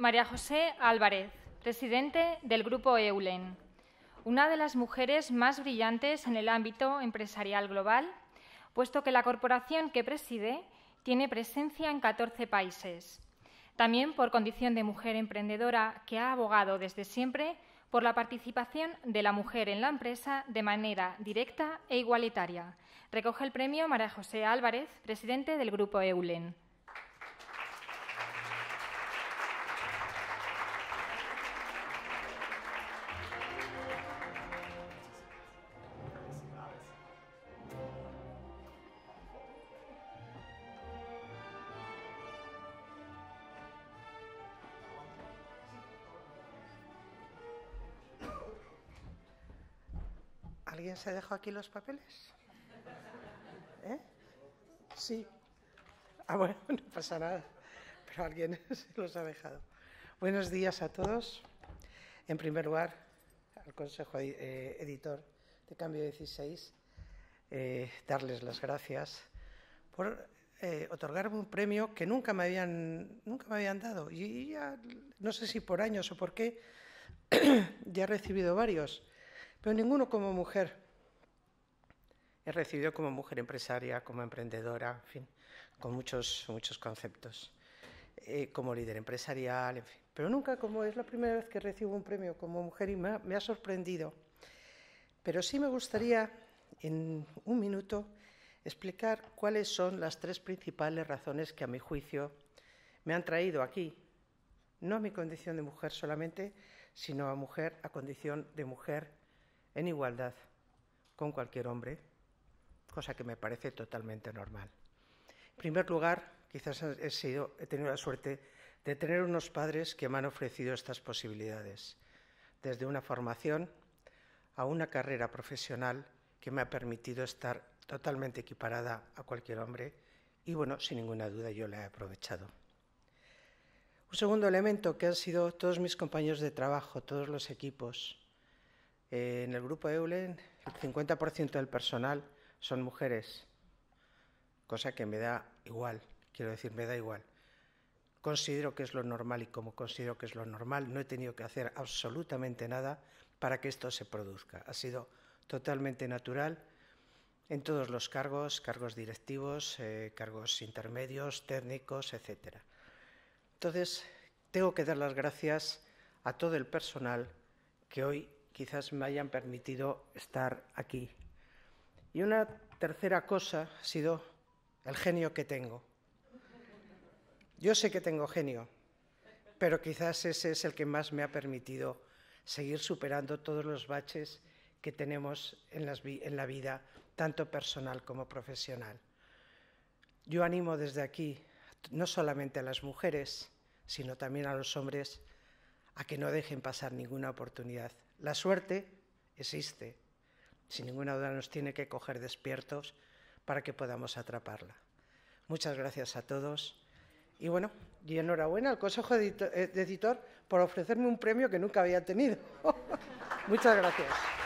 María José Álvarez, presidente del Grupo EULEN, una de las mujeres más brillantes en el ámbito empresarial global, puesto que la corporación que preside tiene presencia en 14 países. También por condición de mujer emprendedora que ha abogado desde siempre por la participación de la mujer en la empresa de manera directa e igualitaria. Recoge el premio María José Álvarez, presidente del Grupo EULEN. ¿Alguien se dejó aquí los papeles? ¿Eh? Sí. Ah, bueno, no pasa nada, pero alguien se los ha dejado. Buenos días a todos. En primer lugar, al Consejo eh, Editor de Cambio 16, eh, darles las gracias por eh, otorgarme un premio que nunca me habían, nunca me habían dado. Y ya, no sé si por años o por qué, ya he recibido varios pero ninguno como mujer. He recibido como mujer empresaria, como emprendedora, en fin, con muchos, muchos conceptos, eh, como líder empresarial, en fin. Pero nunca como es la primera vez que recibo un premio como mujer y me ha, sorprendido. Pero sí me gustaría, en un minuto, explicar cuáles son las tres principales razones que, a mi juicio, me han traído aquí, no a mi condición de mujer solamente, sino a mujer a condición de mujer en igualdad con cualquier hombre, cosa que me parece totalmente normal. En primer lugar, quizás he, sido, tenido la suerte de tener unos padres que me han ofrecido estas posibilidades, desde una formación a una carrera profesional que me ha permitido estar totalmente equiparada a cualquier hombre y bueno, sin ninguna duda yo la he aprovechado. Un segundo elemento que han sido todos mis compañeros de trabajo, todos los equipos, eh, en el grupo EULEN, el 50% del personal son mujeres, cosa que me da igual, quiero decir, me da igual. Considero que es lo normal y como considero que es lo normal, no he tenido que hacer absolutamente nada para que esto se produzca. Ha sido totalmente natural en todos los cargos, cargos directivos, eh, cargos intermedios, técnicos, etc. Entonces, tengo que dar las gracias a todo el personal que hoy quizás me hayan permitido estar aquí. Y una tercera cosa ha sido el genio que tengo. Yo sé que tengo genio, pero quizás ese es el que más me ha permitido seguir superando todos los baches que tenemos en, en la vida, tanto personal como profesional. Yo animo desde aquí no solamente a las mujeres, sino también a los hombres a que no dejen pasar ninguna oportunidad. La suerte existe. Sin ninguna duda nos tiene que coger despiertos para que podamos atraparla. Muchas gracias a todos. Y bueno, y enhorabuena al Consejo de Editor eh, por ofrecerme un premio que nunca había tenido. Muchas gracias.